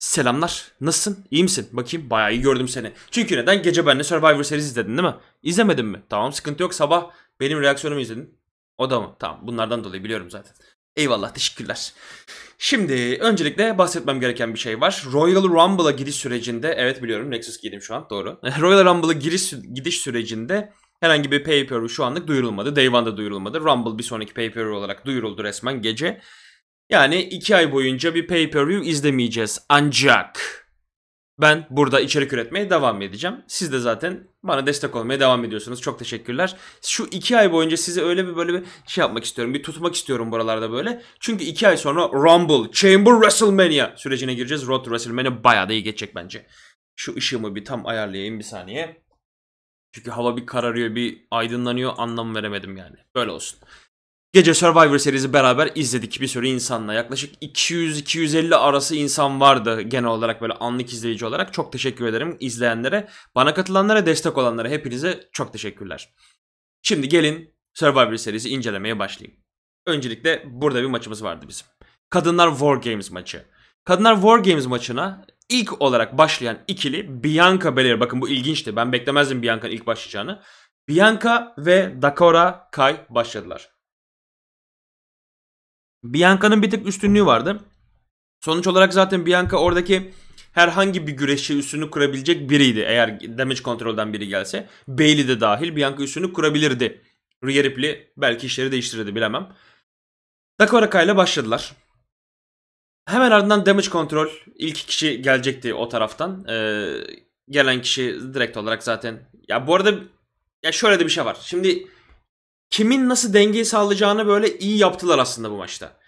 Selamlar. Nasılsın? İyi misin? Bakayım bayağı iyi gördüm seni. Çünkü neden? Gece benle Survivor serisi izledin değil mi? İzlemedin mi? Tamam sıkıntı yok. Sabah benim reaksiyonumu izledin. O da mı? Tamam bunlardan dolayı biliyorum zaten. Eyvallah teşekkürler. Şimdi öncelikle bahsetmem gereken bir şey var. Royal Rumble'a giriş sürecinde evet biliyorum Nexus giydim şu an doğru. Royal Rumble'a giriş gidiş sürecinde herhangi bir pay per şu anlık duyurulmadı. Day One'da duyurulmadı. Rumble bir sonraki pay per olarak duyuruldu resmen gece. Yani iki ay boyunca bir pay-per-view izlemeyeceğiz. Ancak ben burada içerik üretmeye devam edeceğim. Siz de zaten bana destek olmaya devam ediyorsunuz. Çok teşekkürler. Şu iki ay boyunca size öyle bir böyle bir şey yapmak istiyorum. Bir tutmak istiyorum buralarda böyle. Çünkü iki ay sonra Rumble, Chamber WrestleMania sürecine gireceğiz. Road to WrestleMania bayağı da iyi geçecek bence. Şu ışığımı bir tam ayarlayayım bir saniye. Çünkü hava bir kararıyor, bir aydınlanıyor. Anlam veremedim yani. Böyle olsun. Gece Survivor serisi beraber izledik bir sürü insanla. Yaklaşık 200-250 arası insan vardı genel olarak böyle anlık izleyici olarak. Çok teşekkür ederim izleyenlere, bana katılanlara, destek olanlara hepinize çok teşekkürler. Şimdi gelin Survivor serisi incelemeye başlayayım. Öncelikle burada bir maçımız vardı bizim. Kadınlar War Games maçı. Kadınlar War Games maçına ilk olarak başlayan ikili Bianca Belair. Bakın bu ilginçti. Ben beklemezdim Bianca'nın ilk başlayacağını. Bianca ve Dakora Kai başladılar. Bianca'nın bir tık üstünlüğü vardı. Sonuç olarak zaten Bianca oradaki herhangi bir güreşçi üstünü kurabilecek biriydi. Eğer damage kontrolden biri gelse. Bailey de dahil Bianca üstünü kurabilirdi. Rhea Ripley belki işleri değiştirirdi bilemem. Dakota ile başladılar. Hemen ardından damage kontrol ilk kişi gelecekti o taraftan. Ee, gelen kişi direkt olarak zaten. Ya bu arada ya şöyle de bir şey var. Şimdi kimin nasıl dengeyi sağlayacağını böyle iyi yaptılar aslında bu maçta.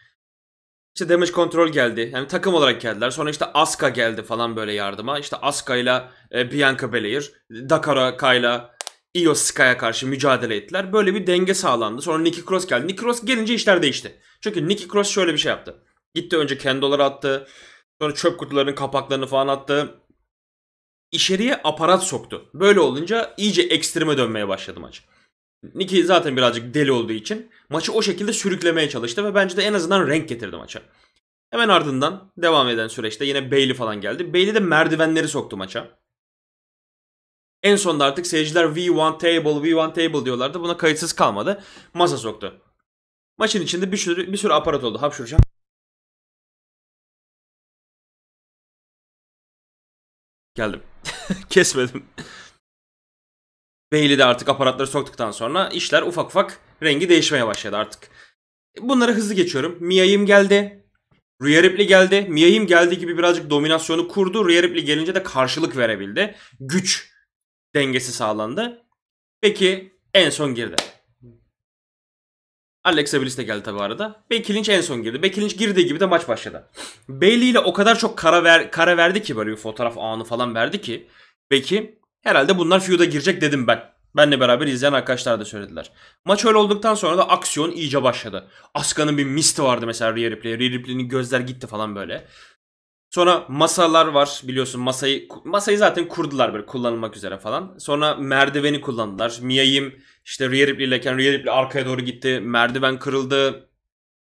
İşte damage control geldi. Yani takım olarak geldiler. Sonra işte Aska geldi falan böyle yardıma. İşte Aska ile e, Bianca Belair, Dakara Kayla, Io Sky'a karşı mücadele ettiler. Böyle bir denge sağlandı. Sonra Nikki Cross geldi. Nikki Cross gelince işler değişti. Çünkü Nikki Cross şöyle bir şey yaptı. Gitti önce kendoları attı. Sonra çöp kutularının kapaklarını falan attı. İçeriye aparat soktu. Böyle olunca iyice ekstreme dönmeye başladı maç. Nicky zaten birazcık deli olduğu için maçı o şekilde sürüklemeye çalıştı ve bence de en azından renk getirdi maça. Hemen ardından devam eden süreçte yine Bailey falan geldi. Bailey de merdivenleri soktu maça. En sonunda artık seyirciler v want table, v want table diyorlardı. Buna kayıtsız kalmadı. Masa soktu. Maçın içinde bir sürü, bir sürü aparat oldu. Hapşuracağım. Geldim. Kesmedim. Bailey de artık aparatları soktuktan sonra işler ufak ufak rengi değişmeye başladı artık. Bunları hızlı geçiyorum. Miyayim geldi. Rhea Ripley geldi. Miyayim geldi gibi birazcık dominasyonu kurdu. Rhea Ripley gelince de karşılık verebildi. Güç dengesi sağlandı. Peki en son girdi. Alexa Bliss de geldi tabi arada. Becky Lynch en son girdi. Becky Lynch girdiği gibi de maç başladı. Bailey ile o kadar çok kara, ver, kara verdi ki böyle bir fotoğraf anı falan verdi ki. Becky Herhalde bunlar feud'a girecek dedim ben. Benle beraber izleyen arkadaşlar da söylediler. Maç öyle olduktan sonra da aksiyon iyice başladı. Aska'nın bir misti vardı mesela Rhea Ripley'e. Rhea Ripley'nin gözler gitti falan böyle. Sonra masalar var biliyorsun masayı masayı zaten kurdular böyle kullanılmak üzere falan. Sonra merdiveni kullandılar. Mia'yim işte Rhea Ripley'leyken Rhea Ripley arkaya doğru gitti. Merdiven kırıldı.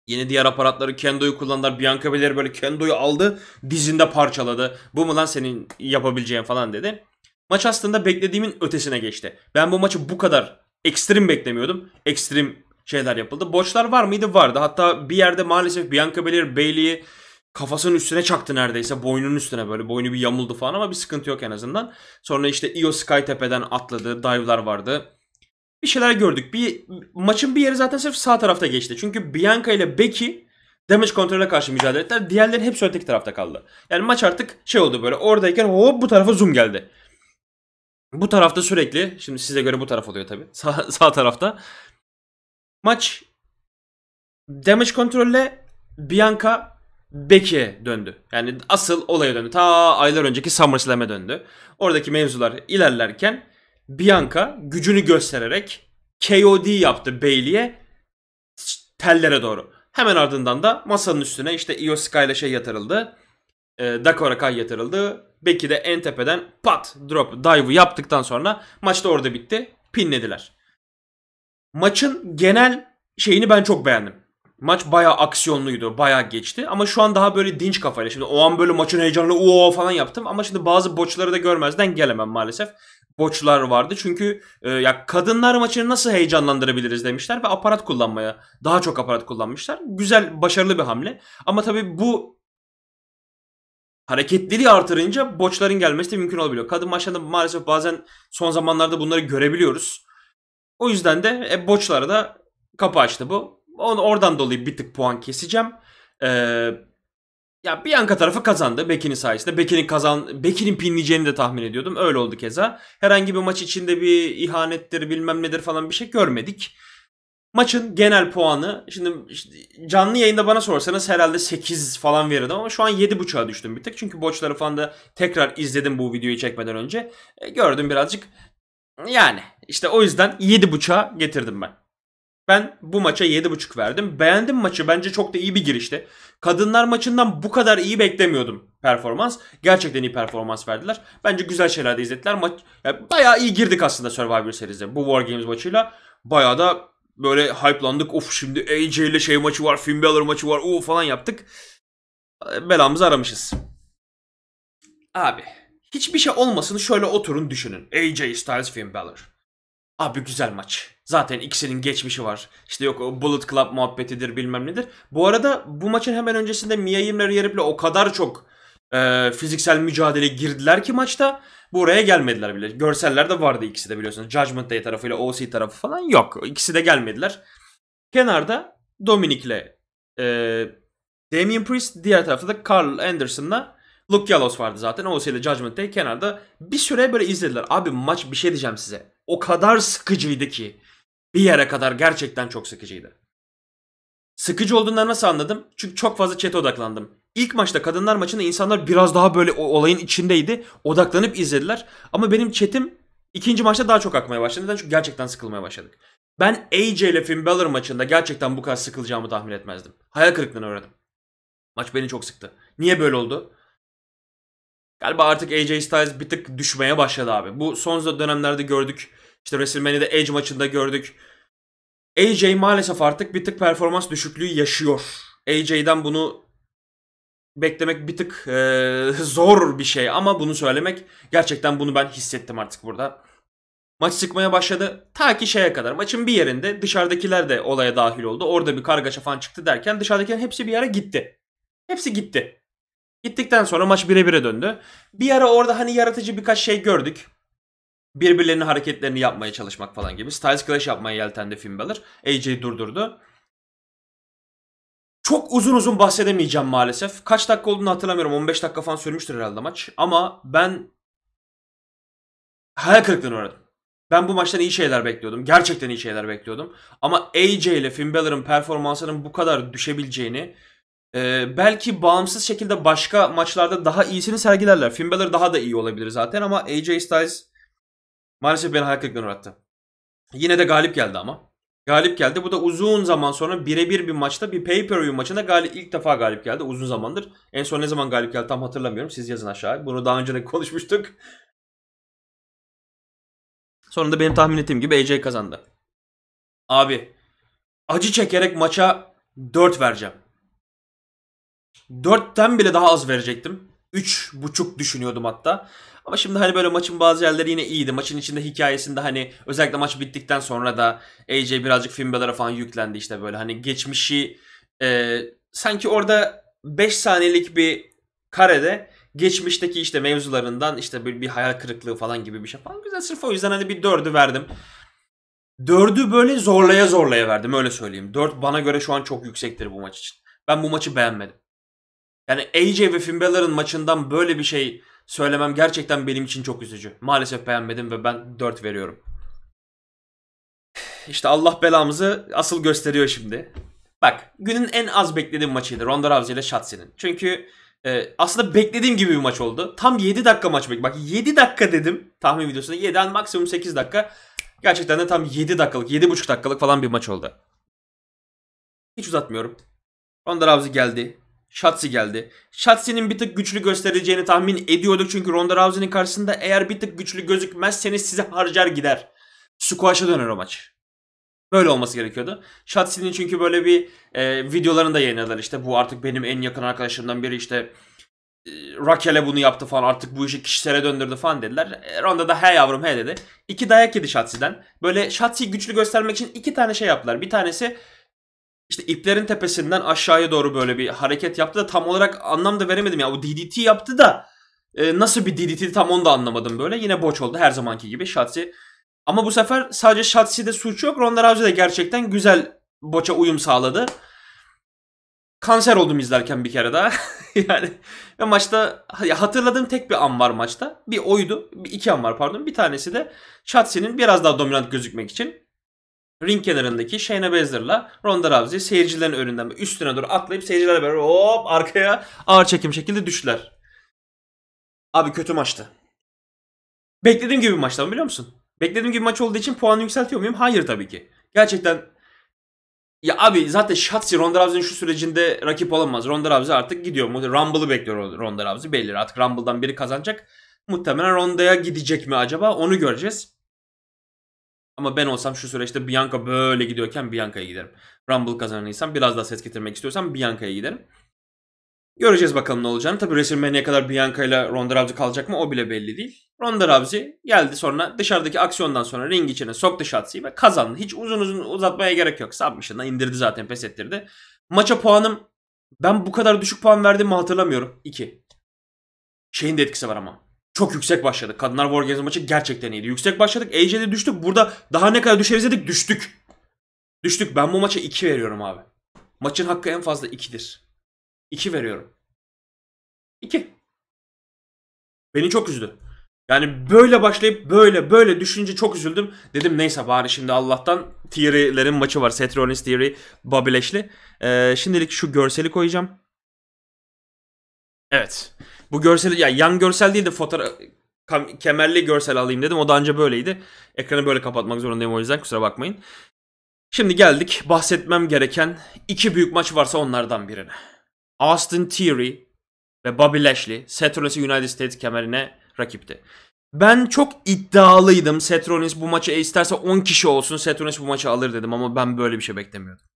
Yeni diğer aparatları Kendo'yu kullandılar. Bianca Belair böyle Kendo'yu aldı. Dizinde parçaladı. Bu mu lan senin yapabileceğin falan dedi. Maç aslında beklediğimin ötesine geçti. Ben bu maçı bu kadar ekstrem beklemiyordum. Ekstrem şeyler yapıldı. Borçlar var mıydı? Vardı. Hatta bir yerde maalesef Bianca Belair Bailey'i kafasının üstüne çaktı neredeyse. Boynunun üstüne böyle. Boynu bir yamuldu falan ama bir sıkıntı yok en azından. Sonra işte Io Sky tepeden atladı. Dive'lar vardı. Bir şeyler gördük. Bir maçın bir yeri zaten sırf sağ tarafta geçti. Çünkü Bianca ile Becky damage kontrole karşı mücadele ettiler. Diğerleri hepsi öteki tarafta kaldı. Yani maç artık şey oldu böyle. Oradayken hop bu tarafa zoom geldi. Bu tarafta sürekli, şimdi size göre bu taraf oluyor tabi. Sağ, sağ tarafta. Maç damage kontrolle Bianca Becky'e döndü. Yani asıl olaya döndü. Ta aylar önceki SummerSlam'e döndü. Oradaki mevzular ilerlerken Bianca gücünü göstererek KOD yaptı Bailey'e tellere doğru. Hemen ardından da masanın üstüne işte Io Sky ile şey yatırıldı. E, Dakora Kai yatırıldı. Beki de en tepeden pat drop dive'ı yaptıktan sonra maç da orada bitti. Pinlediler. Maçın genel şeyini ben çok beğendim. Maç baya aksiyonluydu, baya geçti ama şu an daha böyle dinç kafayla. Şimdi o an böyle maçın heyecanını ooo falan yaptım ama şimdi bazı boçları da görmezden gelemem maalesef. Boçlar vardı çünkü e, ya kadınlar maçını nasıl heyecanlandırabiliriz demişler ve aparat kullanmaya daha çok aparat kullanmışlar. Güzel, başarılı bir hamle. Ama tabii bu hareketliliği artırınca boçların gelmesi de mümkün olabiliyor. Kadın maçlarında maalesef bazen son zamanlarda bunları görebiliyoruz. O yüzden de e, boçlara da kapı açtı bu. Onu oradan dolayı bir tık puan keseceğim. Ee, ya Bianca tarafı kazandı Bekin'in sayesinde. Bekin'in kazan Bekin'in pinleyeceğini de tahmin ediyordum. Öyle oldu keza. Herhangi bir maç içinde bir ihanettir, bilmem nedir falan bir şey görmedik. Maçın genel puanı şimdi canlı yayında bana sorsanız herhalde 8 falan verirdim ama şu an 7.5'a düştüm bir tek Çünkü boçları falan da tekrar izledim bu videoyu çekmeden önce. E, gördüm birazcık. Yani işte o yüzden 7.5'a getirdim ben. Ben bu maça 7.5 verdim. Beğendim maçı. Bence çok da iyi bir girişti. Kadınlar maçından bu kadar iyi beklemiyordum performans. Gerçekten iyi performans verdiler. Bence güzel şeyler de izlettiler. Maç, yani bayağı iyi girdik aslında Survivor serisine. Bu Wargames maçıyla bayağı da böyle hype'landık. Of şimdi AJ ile şey maçı var, Finn Balor maçı var. Uuu falan yaptık. E, belamızı aramışız. Abi hiçbir şey olmasın şöyle oturun düşünün. AJ Styles Finn Balor. Abi güzel maç. Zaten ikisinin geçmişi var. İşte yok o Bullet Club muhabbetidir bilmem nedir. Bu arada bu maçın hemen öncesinde Mia Yimler Yerip'le o kadar çok e, fiziksel mücadele girdiler ki maçta buraya gelmediler bile. Görseller de vardı ikisi de biliyorsunuz. Judgment Day tarafıyla OC tarafı falan yok. İkisi de gelmediler. Kenarda Dominic'le e, Damian Priest diğer tarafta da Carl Anderson'la Luke Gallows vardı zaten. OC ile Judgment Day kenarda bir süre böyle izlediler. Abi maç bir şey diyeceğim size. O kadar sıkıcıydı ki. Bir yere kadar gerçekten çok sıkıcıydı. Sıkıcı olduğundan nasıl anladım? Çünkü çok fazla chat'e odaklandım. İlk maçta kadınlar maçında insanlar biraz daha böyle olayın içindeydi. Odaklanıp izlediler. Ama benim çetim ikinci maçta daha çok akmaya başladı. Neden? Çünkü gerçekten sıkılmaya başladık. Ben AJ ile Finn Balor maçında gerçekten bu kadar sıkılacağımı tahmin etmezdim. Hayal kırıklığına uğradım. Maç beni çok sıktı. Niye böyle oldu? Galiba artık AJ Styles bir tık düşmeye başladı abi. Bu son dönemlerde gördük. İşte WrestleMania'da Edge maçında gördük. AJ maalesef artık bir tık performans düşüklüğü yaşıyor. AJ'den bunu beklemek bir tık e, zor bir şey ama bunu söylemek gerçekten bunu ben hissettim artık burada. Maç sıkmaya başladı ta ki şeye kadar maçın bir yerinde dışarıdakiler de olaya dahil oldu. Orada bir kargaşa falan çıktı derken dışarıdakilerin hepsi bir yere gitti. Hepsi gitti. Gittikten sonra maç bire bire döndü. Bir ara orada hani yaratıcı birkaç şey gördük. Birbirlerinin hareketlerini yapmaya çalışmak falan gibi. Styles Clash yapmaya yeltendi Finn Balor. AJ durdurdu. Çok uzun uzun bahsedemeyeceğim maalesef. Kaç dakika olduğunu hatırlamıyorum. 15 dakika falan sürmüştür herhalde maç. Ama ben hayal kırıklığına uğradım. Ben bu maçtan iyi şeyler bekliyordum. Gerçekten iyi şeyler bekliyordum. Ama AJ ile Finn Balor'ın performansının bu kadar düşebileceğini e, belki bağımsız şekilde başka maçlarda daha iyisini sergilerler. Finn Balor daha da iyi olabilir zaten ama AJ Styles maalesef beni hayal kırıklığına uğrattı. Yine de galip geldi ama galip geldi. Bu da uzun zaman sonra birebir bir maçta bir pay-per-view maçında galip, ilk defa galip geldi. Uzun zamandır. En son ne zaman galip geldi tam hatırlamıyorum. Siz yazın aşağıya. Bunu daha önce de konuşmuştuk. Sonunda benim tahmin ettiğim gibi AJ kazandı. Abi acı çekerek maça 4 vereceğim. 4'ten bile daha az verecektim. 3.5 düşünüyordum hatta. Ama şimdi hani böyle maçın bazı yerleri yine iyiydi. Maçın içinde hikayesinde hani özellikle maç bittikten sonra da AJ birazcık Finbeller'a falan yüklendi işte böyle. Hani geçmişi e, sanki orada 5 saniyelik bir karede geçmişteki işte mevzularından işte bir, bir hayal kırıklığı falan gibi bir şey falan güzel. Sırf o yüzden hani bir dördü verdim. Dördü böyle zorlaya zorlaya verdim öyle söyleyeyim. Dört bana göre şu an çok yüksektir bu maç için. Ben bu maçı beğenmedim. Yani AJ ve Finn Balor'ın maçından böyle bir şey söylemem gerçekten benim için çok üzücü. Maalesef beğenmedim ve ben 4 veriyorum. İşte Allah belamızı asıl gösteriyor şimdi. Bak günün en az beklediğim maçıydı Ronda Rousey ile Shotzi'nin. Çünkü e, aslında beklediğim gibi bir maç oldu. Tam 7 dakika maç bek. Bak 7 dakika dedim tahmin videosunda. 7'den maksimum 8 dakika. Gerçekten de tam 7 dakikalık, 7,5 dakikalık falan bir maç oldu. Hiç uzatmıyorum. Ronda Rousey geldi. Shotzi geldi. Shotsi'nin bir tık güçlü göstereceğini tahmin ediyorduk. Çünkü Ronda Rousey'nin karşısında eğer bir tık güçlü gözükmezseniz size harcar gider. Squash'a döner o maç. Böyle olması gerekiyordu. Shotsi'nin çünkü böyle bir e, videolarını da yayınladılar. İşte bu artık benim en yakın arkadaşımdan biri işte e, Rakel'e bunu yaptı falan artık bu işi kişisele döndürdü falan dediler. E, Ronda da he yavrum he dedi. İki dayak yedi Shotsi'den. Böyle Shotsi'yi güçlü göstermek için iki tane şey yaptılar. Bir tanesi işte iplerin tepesinden aşağıya doğru böyle bir hareket yaptı da tam olarak anlam da veremedim ya. O DDT yaptı da e, nasıl bir DDT tam onu da anlamadım böyle. Yine boç oldu her zamanki gibi Shotzi. Ama bu sefer sadece Shotsi'de suçu yok. Ronda Rousey de gerçekten güzel boça uyum sağladı. Kanser oldum izlerken bir kere daha. yani ve maçta hatırladığım tek bir an var maçta. Bir oydu. Bir iki an var pardon. Bir tanesi de Shotsi'nin biraz daha dominant gözükmek için ring kenarındaki Shayna Baszler'la Ronda Rousey seyircilerin önünden üstüne doğru atlayıp seyircilerle beraber hop arkaya ağır çekim şekilde düştüler. Abi kötü maçtı. Beklediğim gibi bir maçtı mı biliyor musun? Beklediğim gibi maç olduğu için puanı yükseltiyor muyum? Hayır tabii ki. Gerçekten ya abi zaten Shotzi Ronda Rousey'nin şu sürecinde rakip olamaz. Ronda Rousey artık gidiyor. Rumble'ı bekliyor Ronda Rousey belli. Artık Rumble'dan biri kazanacak. Muhtemelen Ronda'ya gidecek mi acaba onu göreceğiz. Ama ben olsam şu süreçte Bianca böyle gidiyorken Bianca'ya giderim. Rumble kazanırsan biraz daha ses getirmek istiyorsam Bianca'ya giderim. Göreceğiz bakalım ne olacağını. Tabi WrestleMania'ya kadar Bianca ile Ronda Rousey kalacak mı o bile belli değil. Ronda Rousey geldi sonra dışarıdaki aksiyondan sonra ring içine soktu Shotzi'yi ve kazandı. Hiç uzun uzun uzatmaya gerek yok. Submission'la indirdi zaten pes ettirdi. Maça puanım ben bu kadar düşük puan verdiğimi hatırlamıyorum. 2. Şeyin de etkisi var ama çok yüksek başladık. Kadınlar Wargames maçı gerçekten iyiydi. Yüksek başladık. AJ'de düştük. Burada daha ne kadar düşeriz dedik. Düştük. Düştük. Ben bu maça 2 veriyorum abi. Maçın hakkı en fazla 2'dir. 2 veriyorum. 2. Beni çok üzdü. Yani böyle başlayıp böyle böyle düşünce çok üzüldüm. Dedim neyse bari şimdi Allah'tan Theory'lerin maçı var. Seth Rollins Theory, Bobby Lashley. Ee, şimdilik şu görseli koyacağım. Evet. Bu görsel ya yan görsel değil de fotoğraf kemerli görsel alayım dedim. O da anca böyleydi. Ekranı böyle kapatmak zorundayım o yüzden kusura bakmayın. Şimdi geldik bahsetmem gereken iki büyük maç varsa onlardan birine. Austin Theory ve Bobby Lashley Seth Rollins United States kemerine rakipti. Ben çok iddialıydım. Seth Rollins bu maçı isterse 10 kişi olsun Seth Rollins bu maçı alır dedim ama ben böyle bir şey beklemiyordum.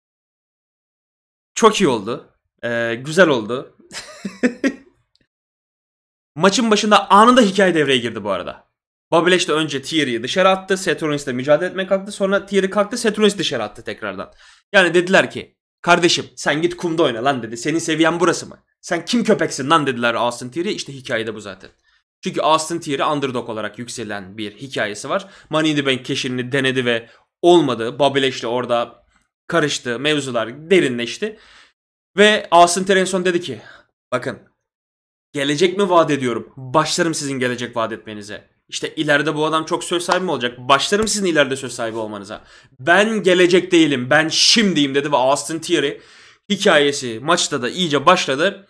Çok iyi oldu. Ee, güzel oldu. Maçın başında anında hikaye devreye girdi bu arada. Babileş de önce Thierry'i dışarı attı. Saturnis ile mücadele etmeye kalktı. Sonra Thierry kalktı. Saturnis dışarı attı tekrardan. Yani dediler ki kardeşim sen git kumda oyna lan dedi. Senin seviyen burası mı? Sen kim köpeksin lan dediler Austin Thierry. İşte hikayede bu zaten. Çünkü Austin Thierry underdog olarak yükselen bir hikayesi var. Money in the Bank keşirini denedi ve olmadı. Babileş de orada karıştı. Mevzular derinleşti. Ve Austin Thierry en son dedi ki bakın Gelecek mi vaat ediyorum? Başlarım sizin gelecek vaat etmenize. İşte ileride bu adam çok söz sahibi mi olacak? Başlarım sizin ileride söz sahibi olmanıza. Ben gelecek değilim. Ben şimdiyim dedi ve Austin Theory hikayesi maçta da iyice başladı.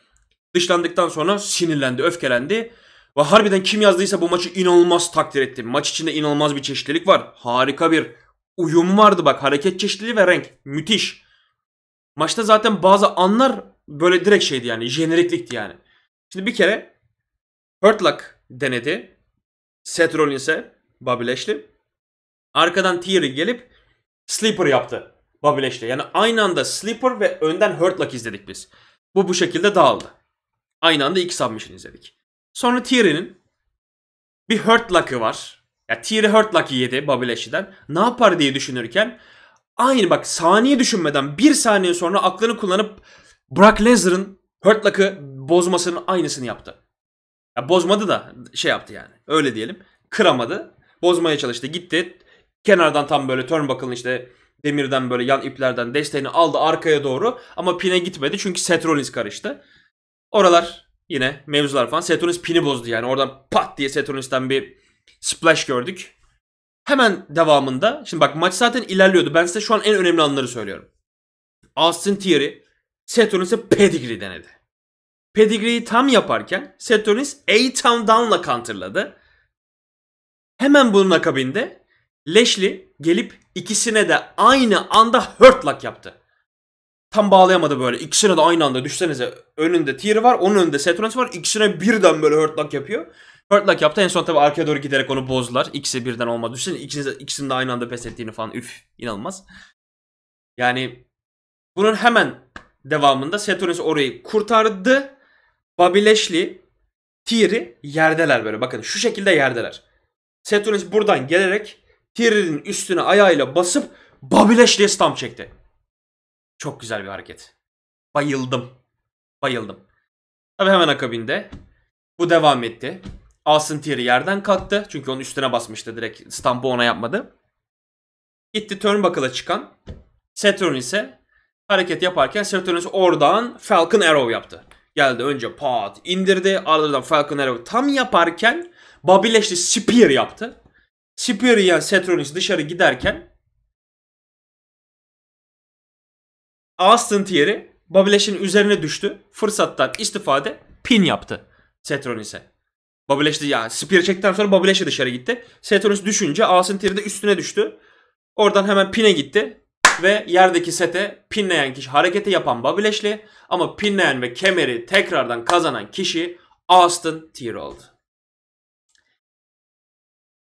Dışlandıktan sonra sinirlendi, öfkelendi. Ve harbiden kim yazdıysa bu maçı inanılmaz takdir etti. Maç içinde inanılmaz bir çeşitlilik var. Harika bir uyum vardı bak. Hareket çeşitliliği ve renk. Müthiş. Maçta zaten bazı anlar böyle direkt şeydi yani. Jeneriklikti yani. Şimdi bir kere Hurtlock denedi. Seth Rollins'e Bobby Lashley. Arkadan Theory gelip Sleeper yaptı Bobby Lashley. Yani aynı anda Sleeper ve önden Hurtlock izledik biz. Bu bu şekilde dağıldı. Aynı anda iki submission izledik. Sonra Theory'nin bir Hurtlock'ı var. Ya yani Theory Hurtlock'ı yedi Bobby Lashley'den. Ne yapar diye düşünürken aynı bak saniye düşünmeden bir saniye sonra aklını kullanıp Brock Lesnar'ın Hurtlock'ı bozmasının aynısını yaptı. Ya bozmadı da şey yaptı yani. Öyle diyelim. Kıramadı. Bozmaya çalıştı. Gitti. Kenardan tam böyle turnbuckle'ın işte demirden böyle yan iplerden desteğini aldı arkaya doğru. Ama pine gitmedi çünkü Seth Rollins karıştı. Oralar yine mevzular falan. Seth Rollins pini bozdu yani. Oradan pat diye Seth Rollins'ten bir splash gördük. Hemen devamında. Şimdi bak maç zaten ilerliyordu. Ben size şu an en önemli anları söylüyorum. Austin Theory Seth Rollins'e pedigree denedi. Pedigree'yi tam yaparken Saturnis A-Town Down'la counterladı. Hemen bunun akabinde Lashley gelip ikisine de aynı anda Hurtlock yaptı. Tam bağlayamadı böyle. İkisine de aynı anda düşsenize önünde tier var, onun önünde Saturnis var. İkisine birden böyle Hurtlock yapıyor. Hurtlock yaptı. En son tabii arkaya doğru giderek onu bozdular. İkisi birden olmadı. Düşünsene ikisinin, ikisinin de aynı anda pes ettiğini falan. Üf inanılmaz. Yani bunun hemen devamında Saturnis orayı kurtardı. Bobby Lashley, Theory yerdeler böyle. Bakın şu şekilde yerdeler. Seth Rollins buradan gelerek Theory'nin üstüne ayağıyla basıp Bobby Lashley'e stamp çekti. Çok güzel bir hareket. Bayıldım. Bayıldım. Tabi hemen akabinde bu devam etti. Austin Theory yerden kalktı. Çünkü onun üstüne basmıştı direkt. Stampı ona yapmadı. Gitti turnbuckle'a çıkan. Seth ise hareket yaparken Seth oradan Falcon Arrow yaptı. Geldi önce pat indirdi. Ardından Falcon Arrow tam yaparken Bobby Lashley Spear yaptı. Spear yiyen Seth Rollins dışarı giderken Austin Theory Bobby Lashley'in üzerine düştü. Fırsattan istifade pin yaptı Seth Rollins'e. Bobby Lashley ya Spear çektikten sonra Bobby Lashley dışarı gitti. Seth Rollins düşünce Austin Theory de üstüne düştü. Oradan hemen pine gitti ve yerdeki sete pinleyen kişi hareketi yapan Babileşli ama pinleyen ve kemeri tekrardan kazanan kişi Austin Tier oldu.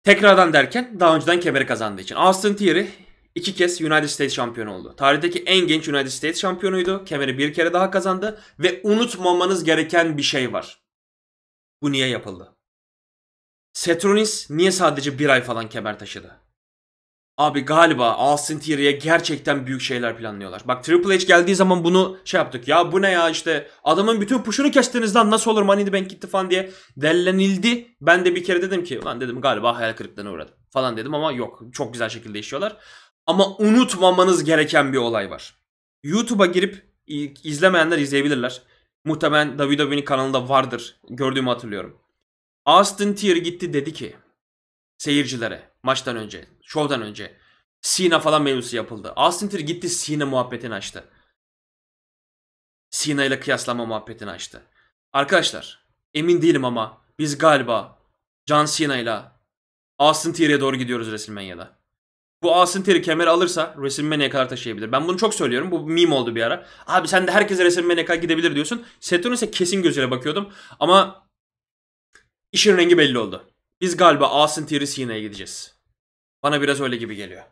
Tekrardan derken daha önceden kemeri kazandığı için. Austin Theory iki kez United States şampiyonu oldu. Tarihteki en genç United States şampiyonuydu. Kemeri bir kere daha kazandı ve unutmamanız gereken bir şey var. Bu niye yapıldı? Setronis niye sadece bir ay falan kemer taşıdı? Abi galiba Austin Theory'e gerçekten büyük şeyler planlıyorlar. Bak Triple H geldiği zaman bunu şey yaptık. Ya bu ne ya işte adamın bütün puşunu kestiğinizden nasıl olur Money in the Bank gitti falan diye dellenildi. Ben de bir kere dedim ki lan dedim galiba hayal kırıklığına uğradım falan dedim ama yok çok güzel şekilde işliyorlar. Ama unutmamanız gereken bir olay var. YouTube'a girip izlemeyenler izleyebilirler. Muhtemelen WWE'nin kanalında vardır gördüğümü hatırlıyorum. Austin Theory gitti dedi ki seyircilere maçtan önce, şovdan önce Sina falan mevzusu yapıldı. Austin Theory gitti Sina muhabbetini açtı. Sina ile kıyaslama muhabbetini açtı. Arkadaşlar emin değilim ama biz galiba John Cena ile Austin Theory'e doğru gidiyoruz WrestleMania'da. Bu Austin Theory kemeri alırsa WrestleMania'ya kadar taşıyabilir. Ben bunu çok söylüyorum. Bu meme oldu bir ara. Abi sen de herkese WrestleMania'ya kadar gidebilir diyorsun. Seth'in ise kesin gözüyle bakıyordum. Ama işin rengi belli oldu. Biz galiba Asın Tirisi'ne gideceğiz. Bana biraz öyle gibi geliyor.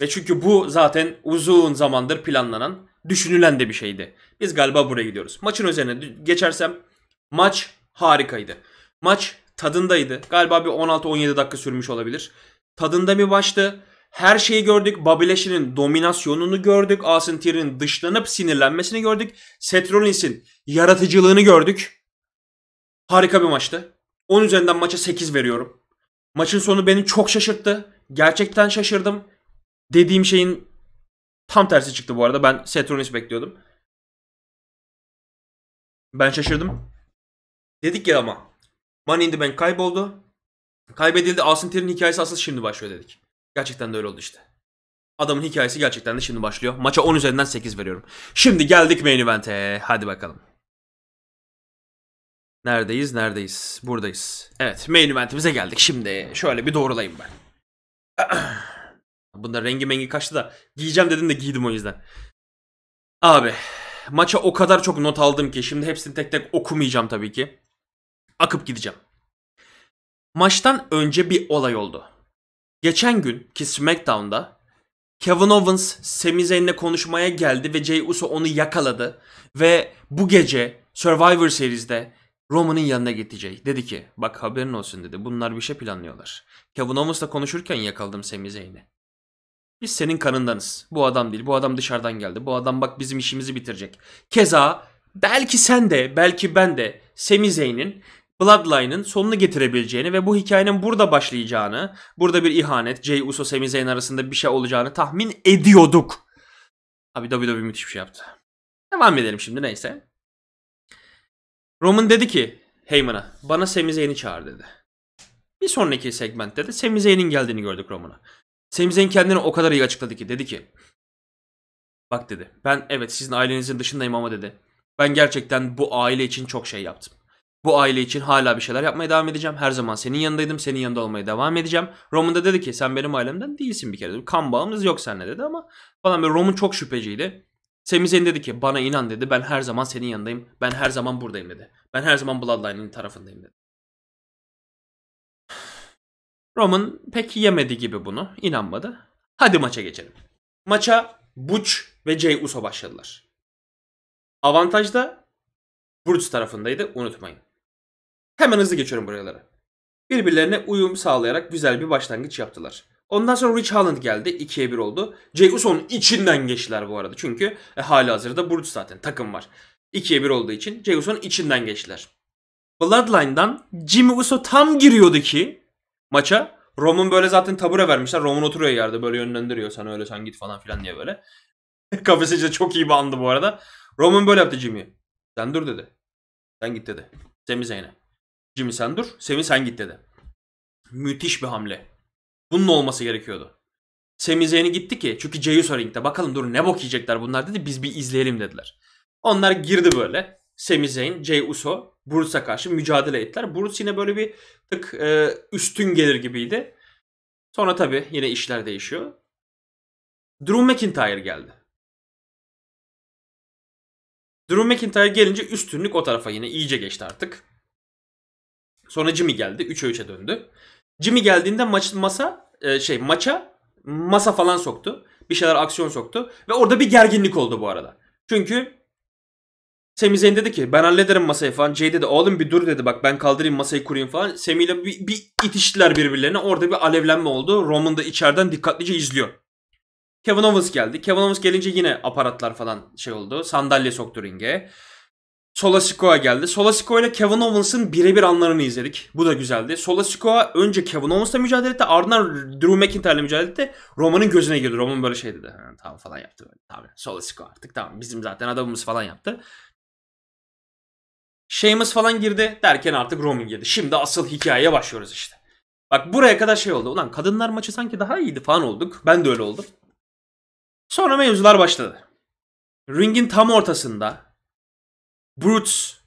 Ve çünkü bu zaten uzun zamandır planlanan, düşünülen de bir şeydi. Biz galiba buraya gidiyoruz. Maçın üzerine geçersem maç harikaydı. Maç tadındaydı. Galiba bir 16-17 dakika sürmüş olabilir. Tadında bir maçtı. Her şeyi gördük. Babileşin'in dominasyonunu gördük. Asın Tir'in dışlanıp sinirlenmesini gördük. Seth Rollins'in yaratıcılığını gördük. Harika bir maçtı. 10 üzerinden maça 8 veriyorum. Maçın sonu beni çok şaşırttı. Gerçekten şaşırdım. Dediğim şeyin tam tersi çıktı bu arada. Ben Saturnis bekliyordum. Ben şaşırdım. Dedik ya ama. Money in the Bank kayboldu. Kaybedildi. Austin Theory'nin hikayesi asıl şimdi başlıyor dedik. Gerçekten de öyle oldu işte. Adamın hikayesi gerçekten de şimdi başlıyor. Maça 10 üzerinden 8 veriyorum. Şimdi geldik main event'e. Hadi bakalım. Neredeyiz? Neredeyiz? Buradayız. Evet main eventimize geldik. Şimdi şöyle bir doğrulayayım ben. Bunda rengi mengi kaçtı da giyeceğim dedim de giydim o yüzden. Abi maça o kadar çok not aldım ki şimdi hepsini tek tek okumayacağım tabii ki. Akıp gideceğim. Maçtan önce bir olay oldu. Geçen gün ki SmackDown'da Kevin Owens Sami Zayn'le konuşmaya geldi ve Jey Uso onu yakaladı ve bu gece Survivor Series'de Roman'ın yanına gidecek. Dedi ki bak haberin olsun dedi bunlar bir şey planlıyorlar. Kevin Owens'la konuşurken yakaladım Sami Zayn'i. Biz senin kanındanız. Bu adam değil. Bu adam dışarıdan geldi. Bu adam bak bizim işimizi bitirecek. Keza belki sen de belki ben de Sami Zayn'in Bloodline'ın sonunu getirebileceğini ve bu hikayenin burada başlayacağını, burada bir ihanet, Jey Uso, Sami Zayn arasında bir şey olacağını tahmin ediyorduk. Abi WWE müthiş bir şey yaptı. Devam edelim şimdi neyse. Roman dedi ki Heyman'a bana Sami Zayn'i çağır dedi. Bir sonraki segmentte de Sami Zayn'in geldiğini gördük Roman'a. Sami Zayn kendini o kadar iyi açıkladı ki dedi ki Bak dedi ben evet sizin ailenizin dışındayım ama dedi. Ben gerçekten bu aile için çok şey yaptım. Bu aile için hala bir şeyler yapmaya devam edeceğim. Her zaman senin yanındaydım. Senin yanında olmaya devam edeceğim. Roman da dedi ki sen benim ailemden değilsin bir kere. Kan bağımız yok seninle dedi ama falan böyle Roman çok şüpheciydi. Sami Zayn dedi ki bana inan dedi. Ben her zaman senin yanındayım. Ben her zaman buradayım dedi. Ben her zaman Bloodline'in tarafındayım dedi. Roman pek yemedi gibi bunu. inanmadı. Hadi maça geçelim. Maça Butch ve Jey Uso başladılar. Avantaj da Bruce tarafındaydı unutmayın. Hemen hızlı geçiyorum buralara. Birbirlerine uyum sağlayarak güzel bir başlangıç yaptılar. Ondan sonra Rich Holland geldi. 2'ye 1 oldu. Jay Uso'nun içinden geçtiler bu arada. Çünkü e, hali hazırda burada zaten takım var. 2'ye 1 olduğu için Jay Uso'nun içinden geçtiler. Bloodline'dan Jimmy Uso tam giriyordu ki maça. Roman böyle zaten tabure vermişler. Roman oturuyor yerde böyle yönlendiriyor. Sen öyle sen git falan filan diye böyle. Kafesi de çok iyi bandı bu arada. Roman böyle yaptı Jimmy. Sen dur dedi. Sen git dedi. Semi Zeyne. Jimmy sen dur. Semi sen git dedi. Müthiş bir hamle. Bunun olması gerekiyordu. Sami gitti ki çünkü Jey ringde bakalım dur ne bok yiyecekler bunlar dedi biz bir izleyelim dediler. Onlar girdi böyle. Sami Zayn, Jey Uso, Bruce'a karşı mücadele ettiler. Bruce yine böyle bir tık e, üstün gelir gibiydi. Sonra tabii yine işler değişiyor. Drew McIntyre geldi. Drew McIntyre gelince üstünlük o tarafa yine iyice geçti artık. Sonra Jimmy geldi. 3'e 3'e döndü. Jimmy geldiğinde maç, masa e, şey maça masa falan soktu. Bir şeyler aksiyon soktu. Ve orada bir gerginlik oldu bu arada. Çünkü Sami Zayn dedi ki ben hallederim masayı falan. Jay dedi oğlum bir dur dedi bak ben kaldırayım masayı kurayım falan. Sami ile bir, bir itiştiler birbirlerine. Orada bir alevlenme oldu. Roman da içeriden dikkatlice izliyor. Kevin Owens geldi. Kevin Owens gelince yine aparatlar falan şey oldu. Sandalye soktu ringe. Solasikoa geldi. Solasikoa ile Kevin Owens'ın birebir anlarını izledik. Bu da güzeldi. Solasikoa önce Kevin Owens'la mücadele etti. Ardından Drew McIntyre'la mücadele etti. Roman'ın gözüne girdi. Roman böyle şey dedi. Ha, tamam falan yaptı. Böyle. Tamam Solasikoa artık tamam bizim zaten adamımız falan yaptı. Sheamus falan girdi derken artık Roman girdi. Şimdi asıl hikayeye başlıyoruz işte. Bak buraya kadar şey oldu. Ulan kadınlar maçı sanki daha iyiydi falan olduk. Ben de öyle oldum. Sonra mevzular başladı. Ringin tam ortasında Brutes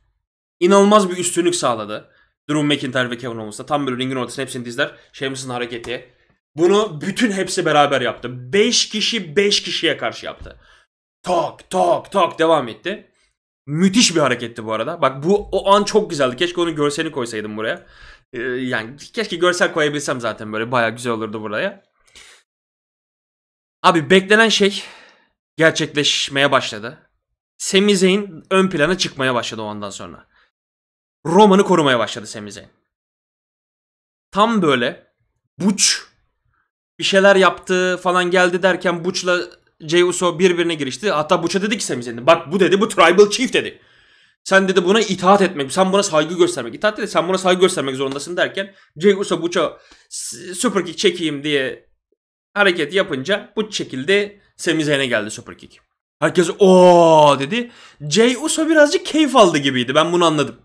inanılmaz bir üstünlük sağladı. Drew McIntyre ve Kevin Owens'ta. Tam böyle ringin ortasında hepsini dizler. Sheamus'un hareketi. Bunu bütün hepsi beraber yaptı. 5 kişi 5 kişiye karşı yaptı. Tak tak tak devam etti. Müthiş bir hareketti bu arada. Bak bu o an çok güzeldi. Keşke onun görselini koysaydım buraya. Ee, yani keşke görsel koyabilsem zaten böyle baya güzel olurdu buraya. Abi beklenen şey gerçekleşmeye başladı. Sami Zayn ön plana çıkmaya başladı o andan sonra. Roman'ı korumaya başladı Sami Zayn. Tam böyle Buç bir şeyler yaptı falan geldi derken Buç'la Jey Uso birbirine girişti. Hatta Buç'a dedi ki Sami Zayn bak bu dedi bu Tribal Chief dedi. Sen dedi buna itaat etmek, sen buna saygı göstermek. Itaat dedi sen buna saygı göstermek zorundasın derken Jey Uso Buç'a super kick çekeyim diye hareket yapınca bu şekilde Sami Zayn'e geldi super kick. Herkes o dedi. Jey Uso birazcık keyif aldı gibiydi. Ben bunu anladım.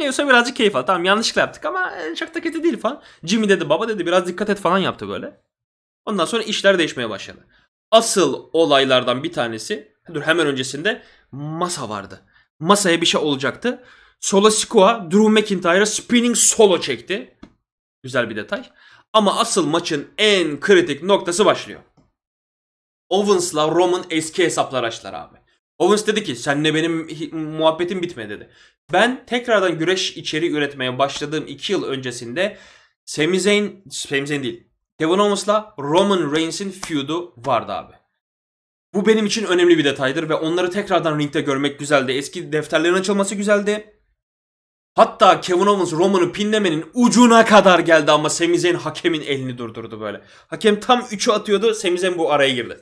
Jey Uso birazcık keyif aldı. Tamam yanlışlıkla yaptık ama e, çok da kötü değil falan. Jimmy dedi baba dedi biraz dikkat et falan yaptı böyle. Ondan sonra işler değişmeye başladı. Asıl olaylardan bir tanesi dur hemen öncesinde masa vardı. Masaya bir şey olacaktı. Sola Sikoa Drew McIntyre'a spinning solo çekti. Güzel bir detay. Ama asıl maçın en kritik noktası başlıyor. Owens'la Roman eski hesaplar açtılar abi. Owens dedi ki senle benim muhabbetim bitmedi dedi. Ben tekrardan güreş içeriği üretmeye başladığım 2 yıl öncesinde Sami Zayn, Sami Zayn değil. Kevin Owens'la Roman Reigns'in feud'u vardı abi. Bu benim için önemli bir detaydır ve onları tekrardan ringde görmek güzeldi. Eski defterlerin açılması güzeldi. Hatta Kevin Owens Roman'ı pinlemenin ucuna kadar geldi ama Sami Zayn hakemin elini durdurdu böyle. Hakem tam 3'ü atıyordu Sami Zayn bu araya girdi.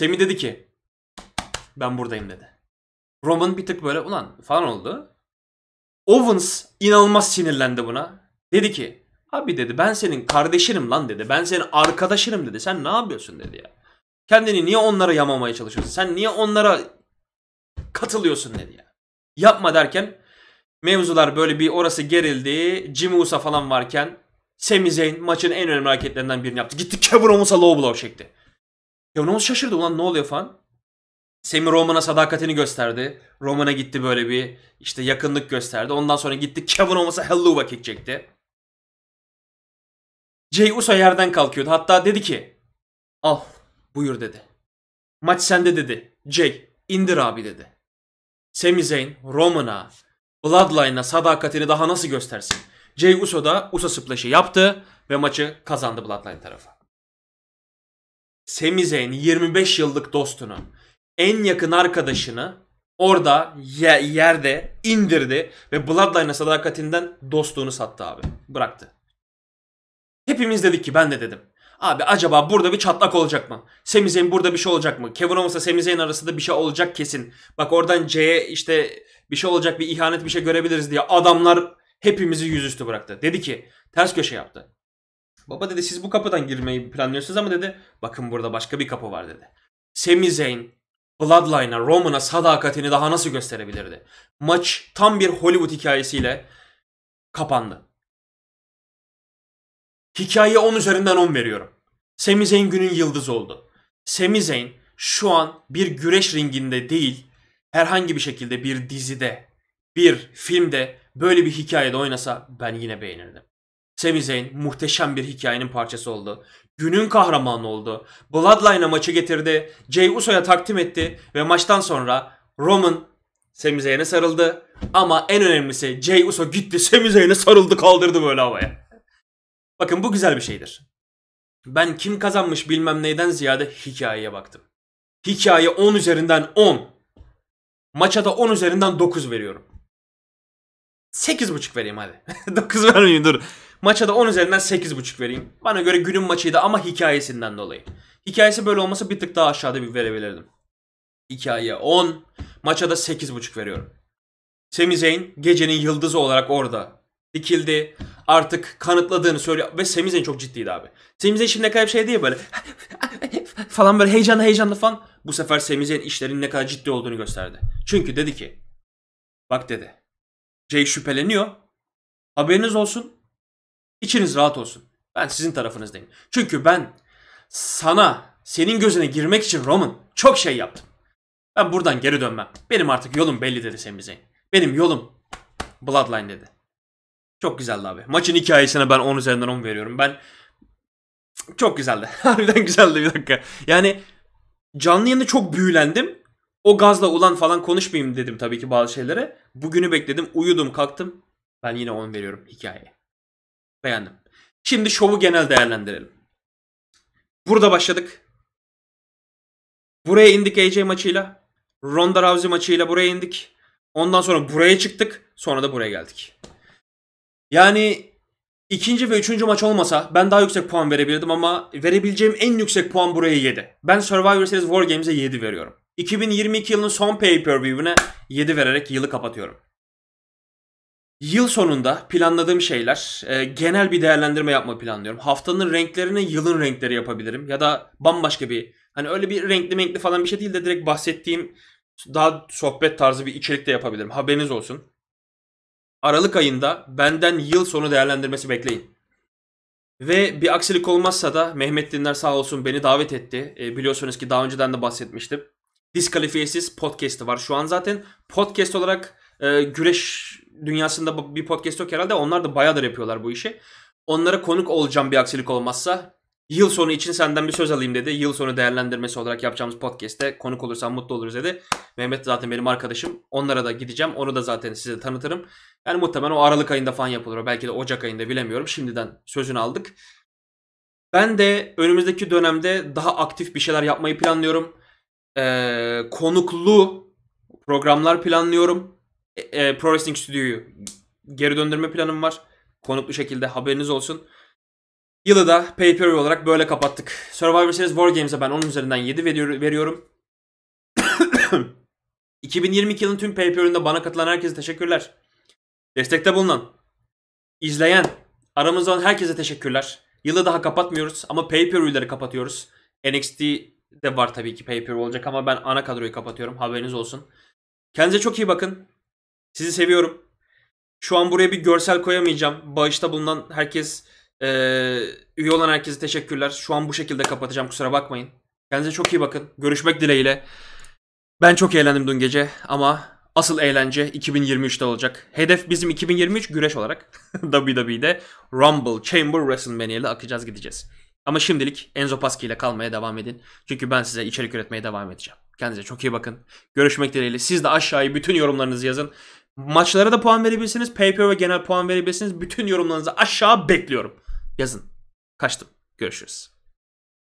Semi dedi ki ben buradayım dedi. Roman bir tık böyle ulan falan oldu. Owens inanılmaz sinirlendi buna. Dedi ki abi dedi ben senin kardeşinim lan dedi. Ben senin arkadaşınım dedi. Sen ne yapıyorsun dedi ya. Kendini niye onlara yamamaya çalışıyorsun? Sen niye onlara katılıyorsun dedi ya. Yapma derken mevzular böyle bir orası gerildi. Jimmy Usa falan varken Sami Zayn maçın en önemli hareketlerinden birini yaptı. Gitti Kevin Owens'a low blow çekti. Kevin Knowles şaşırdı ulan ne oluyor falan. Semi Roman'a sadakatini gösterdi. Roman'a gitti böyle bir işte yakınlık gösterdi. Ondan sonra gitti Kevin Owens'a helluva kick çekti. Jey Uso yerden kalkıyordu. Hatta dedi ki al ah, buyur dedi. Maç sende dedi. Jey indir abi dedi. Sami Zayn Roman'a Bloodline'a sadakatini daha nasıl göstersin? Jey Uso da Uso splashi yaptı ve maçı kazandı Bloodline tarafı. Sami 25 yıllık dostunu, en yakın arkadaşını orada ye, yerde indirdi ve Bloodline'a sadakatinden dostluğunu sattı abi. Bıraktı. Hepimiz dedik ki ben de dedim. Abi acaba burada bir çatlak olacak mı? Sami burada bir şey olacak mı? Kevin Owens'la Sami arasında bir şey olacak kesin. Bak oradan C'ye işte bir şey olacak bir ihanet bir şey görebiliriz diye adamlar hepimizi yüzüstü bıraktı. Dedi ki ters köşe yaptı. Baba dedi siz bu kapıdan girmeyi planlıyorsunuz ama dedi bakın burada başka bir kapı var dedi. Sami Zayn Bloodline'a, Roman'a sadakatini daha nasıl gösterebilirdi? Maç tam bir Hollywood hikayesiyle kapandı. Hikayeye 10 üzerinden 10 veriyorum. Sami Zayn günün yıldızı oldu. Sami Zayn şu an bir güreş ringinde değil, herhangi bir şekilde bir dizide, bir filmde böyle bir hikayede oynasa ben yine beğenirdim. Sami Zayn muhteşem bir hikayenin parçası oldu. Günün kahramanı oldu. Bloodline'a maçı getirdi. Jey Uso'ya takdim etti ve maçtan sonra Roman Sami Zayn'e sarıldı. Ama en önemlisi Jey Uso gitti Sami Zayn'e sarıldı kaldırdı böyle havaya. Bakın bu güzel bir şeydir. Ben kim kazanmış bilmem neyden ziyade hikayeye baktım. Hikaye 10 üzerinden 10. Maça da 10 üzerinden 9 veriyorum. 8.5 vereyim hadi. 9 vermeyeyim dur. Maça da 10 üzerinden 8.5 vereyim. Bana göre günün maçıydı ama hikayesinden dolayı. Hikayesi böyle olmasa bir tık daha aşağıda bir verebilirdim. Hikaye 10. Maça da 8.5 veriyorum. Sami Zayn gecenin yıldızı olarak orada dikildi. Artık kanıtladığını söylüyor. Ve Sami Zayn çok ciddiydi abi. Sami Zayn şimdi ne kadar bir şey değil böyle. falan böyle heyecanlı heyecanlı falan. Bu sefer Sami Zayn işlerin ne kadar ciddi olduğunu gösterdi. Çünkü dedi ki. Bak dedi. Jay şüpheleniyor. Haberiniz olsun. İçiniz rahat olsun. Ben sizin tarafınızdayım. Çünkü ben sana, senin gözüne girmek için Roman çok şey yaptım. Ben buradan geri dönmem. Benim artık yolum belli dedi Sami Zayn. Benim yolum Bloodline dedi. Çok güzeldi abi. Maçın hikayesine ben 10 üzerinden 10 veriyorum. Ben çok güzeldi. Harbiden güzeldi bir dakika. Yani canlı yayında çok büyülendim. O gazla ulan falan konuşmayayım dedim tabii ki bazı şeylere. Bugünü bekledim. Uyudum kalktım. Ben yine 10 veriyorum hikayeye. Beğendim. Şimdi şovu genel değerlendirelim. Burada başladık. Buraya indik AJ maçıyla. Ronda Rousey maçıyla buraya indik. Ondan sonra buraya çıktık. Sonra da buraya geldik. Yani ikinci ve üçüncü maç olmasa ben daha yüksek puan verebilirdim ama verebileceğim en yüksek puan buraya 7. Ben Survivor Series Games'e 7 veriyorum. 2022 yılının son pay-per-view'ine 7 vererek yılı kapatıyorum. Yıl sonunda planladığım şeyler, e, genel bir değerlendirme yapma planlıyorum. Haftanın renklerini yılın renkleri yapabilirim ya da bambaşka bir hani öyle bir renkli renkli falan bir şey değil de direkt bahsettiğim daha sohbet tarzı bir içerik de yapabilirim. Haberiniz olsun. Aralık ayında benden yıl sonu değerlendirmesi bekleyin. Ve bir aksilik olmazsa da Mehmet Dinler sağ olsun beni davet etti. E, biliyorsunuz ki daha önceden de bahsetmiştim. Diskalifiyesiz podcastı var. Şu an zaten podcast olarak e, güreş dünyasında bir podcast yok herhalde. Onlar da bayağıdır yapıyorlar bu işi. Onlara konuk olacağım bir aksilik olmazsa. Yıl sonu için senden bir söz alayım dedi. Yıl sonu değerlendirmesi olarak yapacağımız podcast'te konuk olursam mutlu oluruz dedi. Mehmet zaten benim arkadaşım. Onlara da gideceğim. Onu da zaten size tanıtırım. Yani muhtemelen o Aralık ayında falan yapılır. Belki de Ocak ayında bilemiyorum. Şimdiden sözünü aldık. Ben de önümüzdeki dönemde daha aktif bir şeyler yapmayı planlıyorum. Ee, konuklu programlar planlıyorum. E, e, Pro Wrestling Studio'yu geri döndürme planım var. Konuklu şekilde haberiniz olsun. Yılı da pay per olarak böyle kapattık. Survivor Series War Games'e ben onun üzerinden 7 veriyorum. 2022 yılın tüm pay per bana katılan herkese teşekkürler. Destekte bulunan, izleyen, aramızdan herkese teşekkürler. Yılı daha kapatmıyoruz ama pay per kapatıyoruz. NXT de var tabii ki pay per olacak ama ben ana kadroyu kapatıyorum haberiniz olsun. Kendinize çok iyi bakın. Sizi seviyorum. Şu an buraya bir görsel koyamayacağım. Bağışta bulunan herkes, e, üye olan herkese teşekkürler. Şu an bu şekilde kapatacağım kusura bakmayın. Kendinize çok iyi bakın. Görüşmek dileğiyle. Ben çok eğlendim dün gece ama asıl eğlence 2023'te olacak. Hedef bizim 2023 güreş olarak WWE'de Rumble, Chamber, WrestleMania ile akacağız gideceğiz. Ama şimdilik Enzo Paski ile kalmaya devam edin. Çünkü ben size içerik üretmeye devam edeceğim. Kendinize çok iyi bakın. Görüşmek dileğiyle. Siz de aşağıya bütün yorumlarınızı yazın. Maçlara da puan verebilirsiniz. Paper ve genel puan verebilirsiniz. Bütün yorumlarınızı aşağı bekliyorum. Yazın. Kaçtım. Görüşürüz.